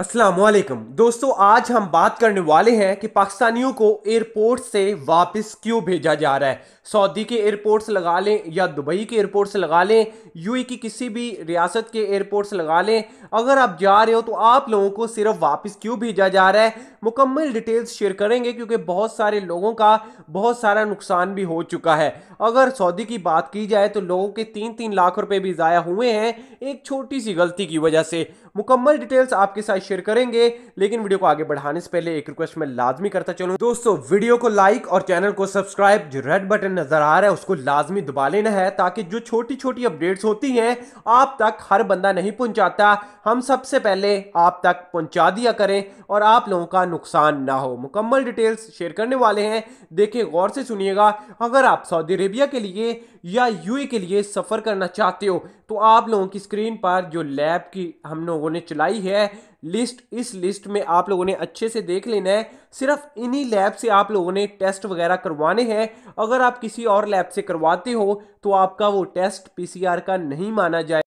असलम दोस्तों आज हम बात करने वाले हैं कि पाकिस्तानियों को एयरपोर्ट से वापस क्यों भेजा जा रहा है सऊदी के एयरपोर्ट्स लगा लें या दुबई के एयरपोर्ट्स लगा लें यू की किसी भी रियासत के एयरपोर्ट्स लगा लें अगर आप जा रहे हो तो आप लोगों को सिर्फ वापस क्यों भेजा जा रहा है मुकम्मल डिटेल्स शेयर करेंगे क्योंकि बहुत सारे लोगों का बहुत सारा नुकसान भी हो चुका है अगर सऊदी की बात की जाए तो लोगों के तीन तीन लाख रुपये भी ज़ाया हुए हैं एक छोटी सी गलती की वजह से मुकम्मल डिटेल्स आपके साथ शेयर करेंगे लेकिन वीडियो को आगे बढ़ाने से पहले एक रिक्वेस्ट मैं लाजमी करता चलूँ दोस्तों वीडियो को लाइक और चैनल को सब्सक्राइब जो रेड बटन नजर आ रहा है उसको लाजमी दबा लेना है ताकि जो छोटी छोटी अपडेट्स होती हैं आप तक हर बंदा नहीं पहुँचाता हम सबसे पहले आप तक पहुँचा दिया करें और आप लोगों का नुकसान ना हो मुकम्मल डिटेल्स शेयर करने वाले हैं देखिए गौर से सुनिएगा अगर आप सऊदी अरेबिया के लिए या यूई के लिए सफ़र करना चाहते हो तो आप लोगों की स्क्रीन पर जो लैब की हम लोगों ने चलाई है लिस्ट इस लिस्ट में आप लोगों ने अच्छे से देख लेना है सिर्फ इन्हीं लैब से आप लोगों ने टेस्ट वगैरह करवाने हैं अगर आप किसी और लैब से करवाते हो तो आपका वो टेस्ट पी का नहीं माना जाए